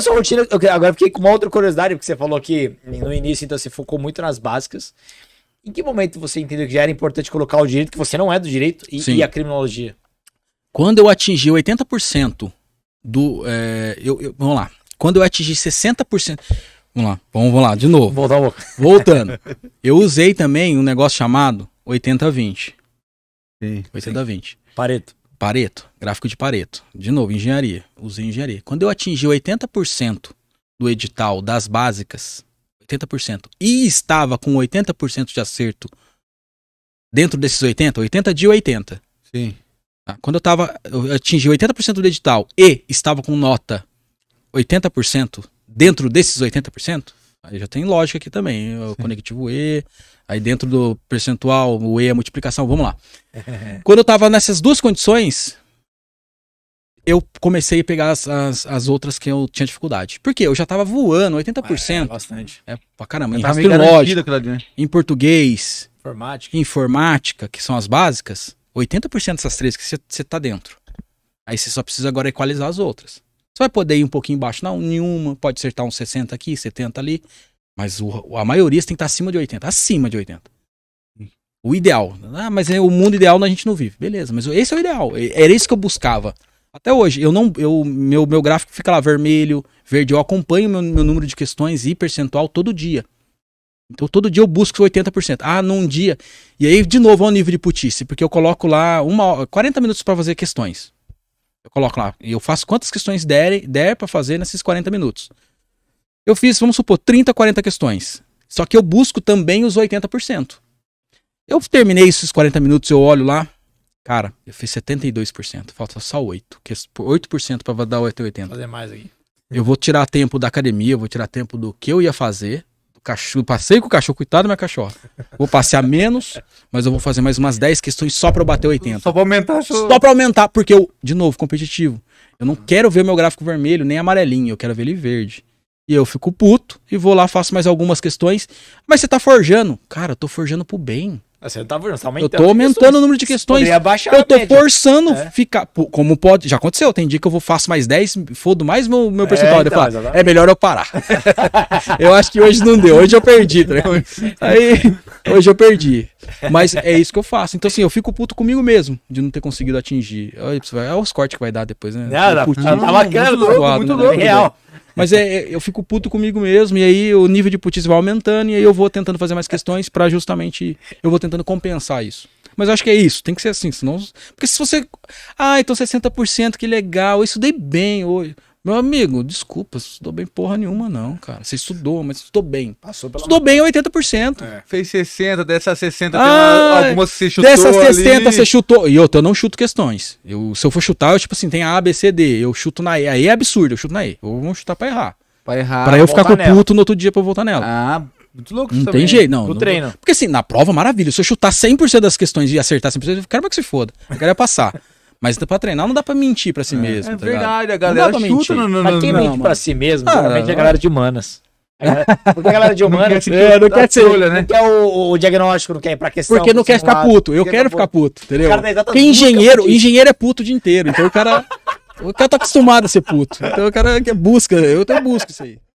sua rotina. agora fiquei com uma outra curiosidade, porque você falou que no início, então, você focou muito nas básicas. Em que momento você entendeu que já era importante colocar o direito, que você não é do direito, e, e a criminologia? Quando eu atingi 80% do. É, eu, eu, vamos lá. Quando eu atingi 60%. Vamos lá, vamos, vamos lá, de novo. Voltar um pouco. Voltando. eu usei também um negócio chamado 80-20. 80-20. Pareto. Pareto, gráfico de Pareto. De novo, engenharia. Usei engenharia. Quando eu atingi 80% do edital das básicas, 80%, e estava com 80% de acerto dentro desses 80, 80 de 80. Sim. Tá? Quando eu tava, eu atingi 80% do edital e estava com nota 80% dentro desses 80%, Aí já tem lógica aqui também, o conectivo E, aí dentro do percentual, o E é multiplicação, vamos lá. Quando eu tava nessas duas condições, eu comecei a pegar as, as, as, outras que eu tinha dificuldade. Porque eu já tava voando, 80%. Ah, é, bastante. É pra caramba, em lógico, ali, né? em português, informática. informática, que são as básicas, 80% dessas três que você tá dentro. Aí você só precisa agora equalizar as outras. Você vai poder ir um pouquinho embaixo Não, nenhuma. Pode acertar uns 60 aqui, 70 ali. Mas o, a maioria tem que estar tá acima de 80. Acima de 80. O ideal. Ah, mas é o mundo ideal a gente não vive. Beleza, mas esse é o ideal. Era isso que eu buscava. Até hoje, eu não. Eu, meu, meu gráfico fica lá vermelho, verde. Eu acompanho meu, meu número de questões e percentual todo dia. Então todo dia eu busco 80%. Ah, num dia. E aí, de novo, ao nível de putice, porque eu coloco lá uma, 40 minutos para fazer questões. Eu coloco lá, e eu faço quantas questões der, der para fazer nesses 40 minutos. Eu fiz, vamos supor, 30, 40 questões. Só que eu busco também os 80%. Eu terminei esses 40 minutos, eu olho lá, cara, eu fiz 72%, falta só 8, 8% para dar 80%. Fazer mais aqui. Eu vou tirar tempo da academia, eu vou tirar tempo do que eu ia fazer cachorro, passei com o cachorro, cuidado minha cachorra. Vou passear menos, mas eu vou fazer mais umas 10 questões só para bater 80. Só para aumentar, só, só para aumentar, porque eu, de novo, competitivo. Eu não quero ver meu gráfico vermelho nem amarelinho, eu quero ver ele verde. E eu fico puto e vou lá, faço mais algumas questões. Mas você tá forjando. Cara, eu tô forjando pro bem. Você tá, você tá aumentando eu tô aumentando questões. o número de questões. eu tô média. forçando é. ficar. Como pode. Já aconteceu, tem dia que eu vou faço mais 10, fodo mais meu, meu é, percentual. É, então, eu falo, é melhor eu parar. eu acho que hoje não deu. Hoje eu perdi. Tá? Aí, hoje eu perdi. Mas é isso que eu faço. Então, assim, eu fico puto comigo mesmo de não ter conseguido atingir. Olha os cortes que vai dar depois, né? muito, real. Mas é, eu fico puto comigo mesmo, e aí o nível de putice vai aumentando, e aí eu vou tentando fazer mais questões para justamente. Eu vou tentando compensar isso. Mas acho que é isso, tem que ser assim, senão. Porque se você. Ah, então 60%, que legal, eu estudei bem hoje. Meu amigo, desculpa, estudou bem porra nenhuma, não, cara. Você estudou, mas estudou bem. Passou pela Estudou bem 80%. É. Fez 60, dessas 60 ah, tem algumas que você chutou. Dessas 60 ali. você chutou. E outra, eu não chuto questões. Eu, se eu for chutar, eu, tipo assim, tem A, B, C, D. Eu chuto na E. aí é absurdo, eu chuto na E. Ou vamos chutar pra errar. Pra errar. Pra eu ficar com o puto no outro dia pra eu voltar nela. Ah, muito louco Não também. tem jeito, não. No treino. Porque assim, na prova, maravilha. Se eu chutar 100% das questões e acertar 100%, eu quero que se foda. Eu quero é passar. Mas pra treinar não dá pra mentir pra si é. É mesmo. É, tá verdade, ligado? a galera não dá pra chuta. Mentir. mas quem mente pra si mesmo, ah, normalmente é a galera de humanas. É, porque a galera de humanas não quer, é, não quer ser, assim, olho, né? não quer o, o, diagnóstico, não quer ir pra questão. Porque não quer ficar puto. Eu quero ficar puto, entendeu? Porque engenheiro, engenheiro é puto o dia inteiro. Então o cara, o cara tá acostumado a ser puto. Então o cara busca, eu até busco isso aí.